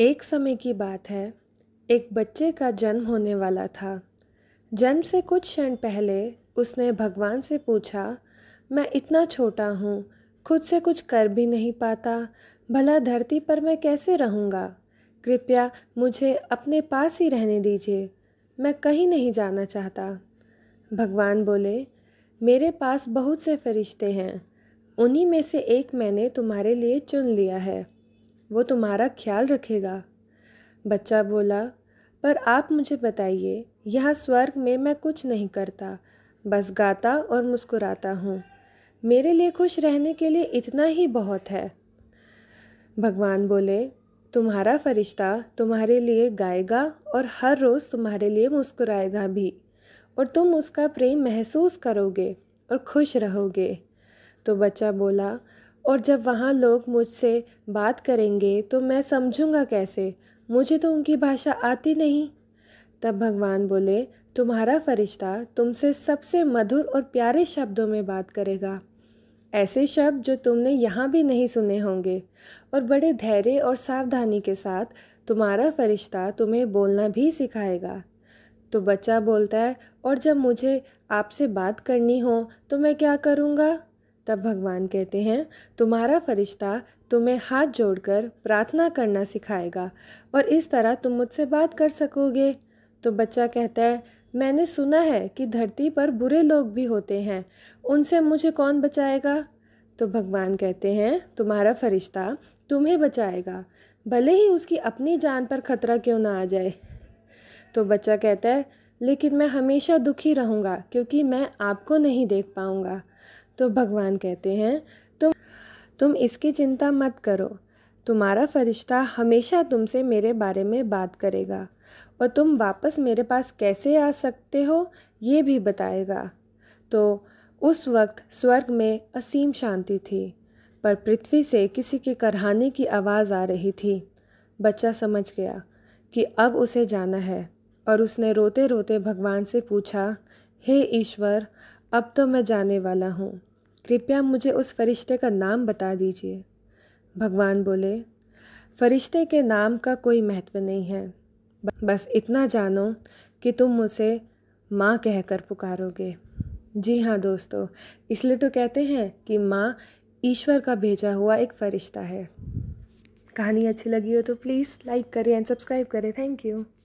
एक समय की बात है एक बच्चे का जन्म होने वाला था जन्म से कुछ क्षण पहले उसने भगवान से पूछा मैं इतना छोटा हूँ खुद से कुछ कर भी नहीं पाता भला धरती पर मैं कैसे रहूँगा कृपया मुझे अपने पास ही रहने दीजिए मैं कहीं नहीं जाना चाहता भगवान बोले मेरे पास बहुत से फरिश्ते हैं उन्हीं में से एक मैंने तुम्हारे लिए चुन लिया है वो तुम्हारा ख्याल रखेगा बच्चा बोला पर आप मुझे बताइए यहाँ स्वर्ग में मैं कुछ नहीं करता बस गाता और मुस्कुराता हूँ मेरे लिए खुश रहने के लिए इतना ही बहुत है भगवान बोले तुम्हारा फरिश्ता तुम्हारे लिए गाएगा और हर रोज़ तुम्हारे लिए मुस्कुराएगा भी और तुम उसका प्रेम महसूस करोगे और खुश रहोगे तो बच्चा बोला और जब वहाँ लोग मुझसे बात करेंगे तो मैं समझूँगा कैसे मुझे तो उनकी भाषा आती नहीं तब भगवान बोले तुम्हारा फरिश्ता तुमसे सबसे मधुर और प्यारे शब्दों में बात करेगा ऐसे शब्द जो तुमने यहाँ भी नहीं सुने होंगे और बड़े धैर्य और सावधानी के साथ तुम्हारा फरिश्ता तुम्हें बोलना भी सिखाएगा तो बच्चा बोलता है और जब मुझे आपसे बात करनी हो तो मैं क्या करूँगा तब भगवान कहते हैं तुम्हारा फरिश्ता तुम्हें हाथ जोड़कर प्रार्थना करना सिखाएगा और इस तरह तुम मुझसे बात कर सकोगे तो बच्चा कहता है मैंने सुना है कि धरती पर बुरे लोग भी होते हैं उनसे मुझे कौन बचाएगा तो भगवान कहते हैं तुम्हारा फरिश्ता तुम्हें बचाएगा भले ही उसकी अपनी जान पर खतरा क्यों ना आ जाए तो बच्चा कहता है लेकिन मैं हमेशा दुखी रहूँगा क्योंकि मैं आपको नहीं देख पाऊँगा तो भगवान कहते हैं तुम तुम इसकी चिंता मत करो तुम्हारा फरिश्ता हमेशा तुमसे मेरे बारे में बात करेगा और तुम वापस मेरे पास कैसे आ सकते हो ये भी बताएगा तो उस वक्त स्वर्ग में असीम शांति थी पर पृथ्वी से किसी के करहाने की आवाज़ आ रही थी बच्चा समझ गया कि अब उसे जाना है और उसने रोते रोते भगवान से पूछा हे ईश्वर अब तो मैं जाने वाला हूँ कृपया मुझे उस फरिश्ते का नाम बता दीजिए भगवान बोले फरिश्ते के नाम का कोई महत्व नहीं है बस इतना जानो कि तुम उसे माँ कहकर पुकारोगे जी हाँ दोस्तों इसलिए तो कहते हैं कि माँ ईश्वर का भेजा हुआ एक फ़रिश्ता है कहानी अच्छी लगी हो तो प्लीज़ लाइक करें एंड सब्सक्राइब करें थैंक यू